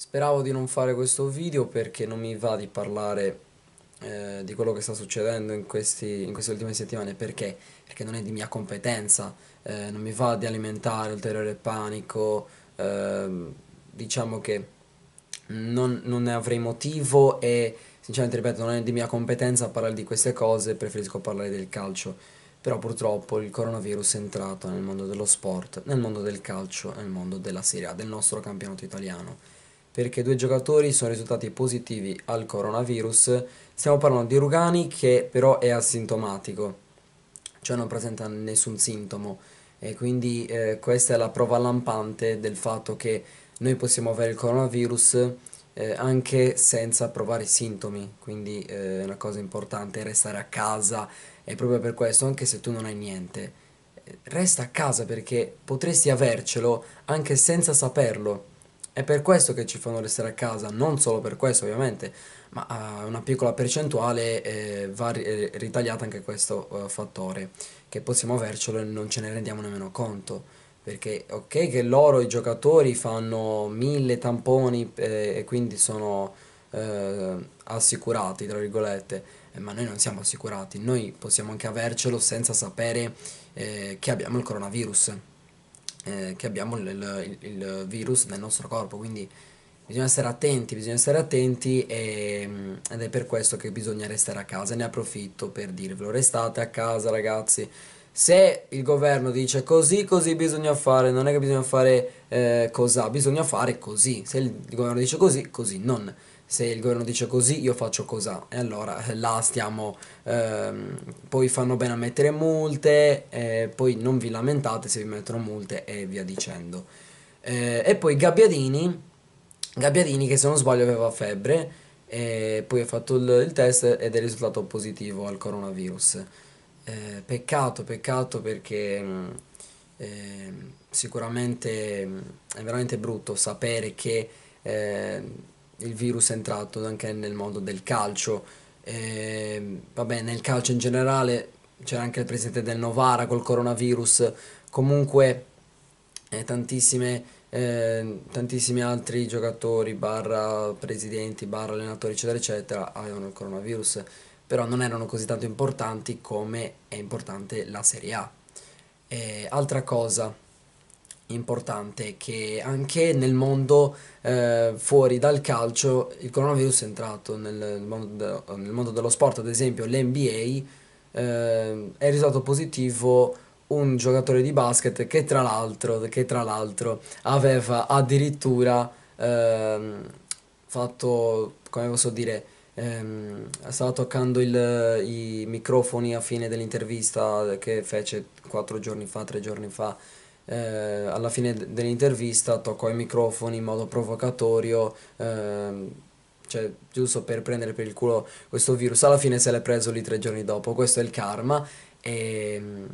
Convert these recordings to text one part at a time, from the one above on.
Speravo di non fare questo video perché non mi va di parlare eh, di quello che sta succedendo in, questi, in, queste ultime settimane perché? Perché non è di mia competenza, eh, non mi va di alimentare ulteriore panico, eh, diciamo che non, non, ne avrei motivo e sinceramente ripeto non è di mia competenza parlare di queste cose, preferisco parlare del calcio. Però purtroppo il coronavirus è entrato nel mondo dello sport, nel mondo del calcio, nel mondo della Serie A, del nostro campionato italiano perché due giocatori sono risultati positivi al coronavirus. Stiamo parlando di Rugani che però è asintomatico, cioè non presenta nessun sintomo e quindi eh, questa è la prova lampante del fatto che noi possiamo avere il coronavirus eh, anche senza provare i sintomi, quindi eh, è una cosa importante restare a casa e proprio per questo anche se tu non hai niente, eh, resta a casa perché potresti avercelo anche senza saperlo è per questo che ci fanno restare a casa, non solo per questo ovviamente, ma uh, una piccola percentuale eh, va eh, ritagliata anche questo uh, fattore, che possiamo avercelo e non ce ne rendiamo nemmeno conto. Perché ok che loro, i giocatori, fanno mille tamponi eh, e quindi sono eh, assicurati, tra virgolette, ma noi non siamo assicurati, noi possiamo anche avercelo senza sapere che abbiamo il coronavirus. Eh, che abbiamo il, il, il, virus nel nostro corpo, quindi bisogna essere attenti, bisogna essere attenti e, mm, ed è per questo che bisogna restare a casa, ne approfitto per dirvelo, restate a casa ragazzi, se il governo dice così così bisogna fare, non è che bisogna fare eh, cosa, bisogna fare così, se il governo dice così, così non se il governo dice così io faccio cosa e allora eh, là stiamo ehm, poi fanno bene a mettere multe eh, poi non vi lamentate se vi mettono multe e via dicendo eh, e poi Gabbiadini Gabbiadini che se non sbaglio aveva febbre e poi ha fatto il, il, test ed è risultato positivo al coronavirus eh, peccato peccato perché mm, ehm, sicuramente mm, è veramente brutto sapere che ehm, il virus è entrato anche nel mondo del calcio, e, ehm, vabbè nel calcio in generale c'era anche il presidente del Novara col coronavirus, comunque eh, tantissime, eh, tantissimi altri giocatori, barra presidenti, barra allenatori eccetera eccetera avevano il coronavirus, però non erano così tanto importanti come è importante la Serie A. E, eh, altra cosa, importante che anche nel mondo eh, fuori dal calcio il coronavirus è entrato nel mondo, nel mondo dello sport, ad esempio l'NBA eh, è risultato positivo un giocatore di basket che tra l'altro, che tra l'altro aveva addirittura eh, fatto, come posso dire, ehm, stava toccando il, i microfoni a fine dell'intervista che fece quattro giorni fa, tre giorni fa eh, alla fine dell'intervista toccò i microfoni in modo provocatorio, ehm, cioè giusto per prendere per il culo questo virus, alla fine se l'è preso lì tre giorni dopo, questo è il karma ehm,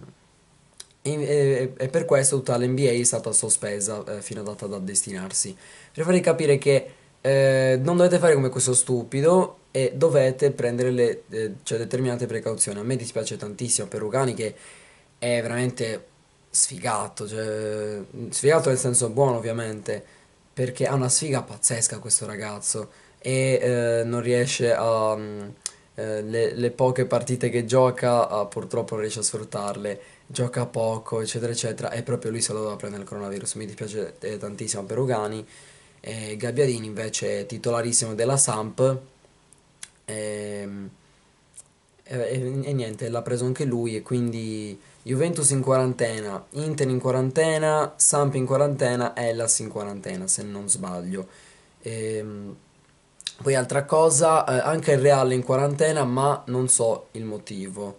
e, e, e per questo tutta l'NBA è stata sospesa eh, fino a data da destinarsi. Per farvi capire che eh, non dovete fare come questo stupido e dovete prendere le, eh, cioè determinate precauzioni. A me dispiace tantissimo per Rugani che è veramente sfigato, cioè, sfigato nel senso buono ovviamente, perché ha una sfiga pazzesca questo ragazzo e eh, non riesce a... Um, le, le, poche partite che gioca uh, purtroppo non riesce a sfruttarle, gioca poco, eccetera, eccetera, e proprio lui se lo doveva prendere il coronavirus, mi dispiace eh, tantissimo per Ugani, eh, Gabbiadini invece è titolarissimo della Samp, e, ehm, e, e, e niente, l'ha preso anche lui e quindi Juventus in quarantena, Inter in quarantena, Samp in quarantena, Hellas in quarantena, se non sbaglio. Ehm, poi altra cosa, eh, anche il Real in quarantena, ma non so il motivo.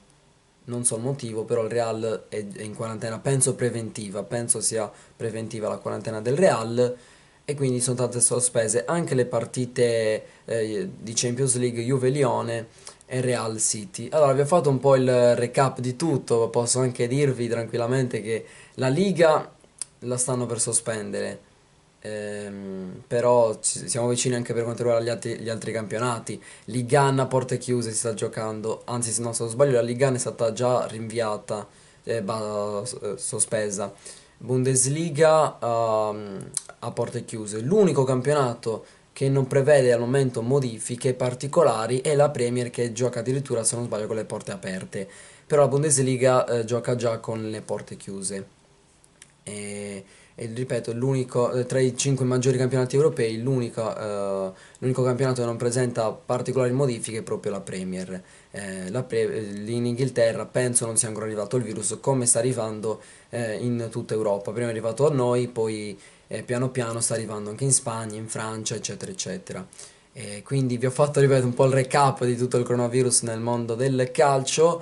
Non so il motivo, però il Real è, è in quarantena, penso preventiva, penso sia preventiva la quarantena del Real e quindi sono state sospese anche le partite eh, di Champions League Juve-Lione e Real City. Allora, vi ho fatto un po' il recap di tutto, posso anche dirvi tranquillamente che la Liga la stanno per sospendere, ehm, però siamo vicini anche per quanto riguarda gli altri, gli altri campionati. Ligan a porte chiuse si sta giocando, anzi se non sbaglio la Ligan è stata già rinviata, eh, bah, eh, sospesa. Bundesliga uh, a porte chiuse, l'unico campionato che non prevede al momento modifiche particolari e la Premier che gioca addirittura, se non sbaglio, con le porte aperte. Però la Bundesliga eh, gioca già con le porte chiuse. E, e ripeto, eh, tra i cinque maggiori campionati europei, l'unico, eh, l'unico campionato che non presenta particolari modifiche è proprio la Premier. Eh, la pre- eh, in Inghilterra penso non sia ancora arrivato il virus come sta arrivando eh, in tutta Europa. Prima è arrivato a noi, poi eh, piano piano sta arrivando anche in Spagna, in Francia, eccetera, eccetera. E quindi vi ho fatto, ripeto, un po' il recap di tutto il coronavirus nel mondo del calcio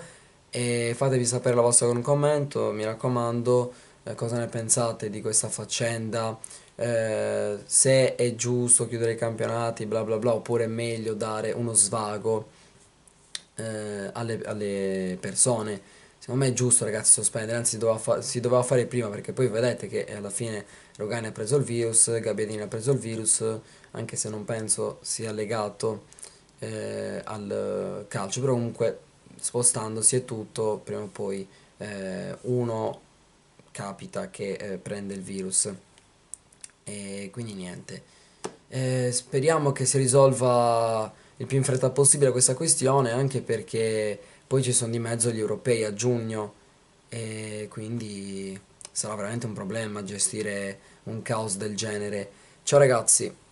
e fatevi sapere la vostra con un commento, mi raccomando, eh, cosa ne pensate di questa faccenda, eh, se è giusto chiudere i campionati, bla bla bla, oppure è meglio dare uno svago eh, alle, alle persone Secondo me è giusto ragazzi sospendere, anzi si doveva, fa si doveva fare prima perché poi vedete che eh, alla fine Rogani ha preso il virus, Gabbiadini ha preso il virus, anche se non penso sia legato eh, al calcio, però comunque spostandosi è tutto, prima o poi eh, uno capita che eh, prende il virus e quindi niente. Eh, speriamo che si risolva il più in fretta possibile questa questione, anche perché poi ci sono di mezzo gli europei a giugno e quindi sarà veramente un problema gestire un caos del genere. Ciao ragazzi!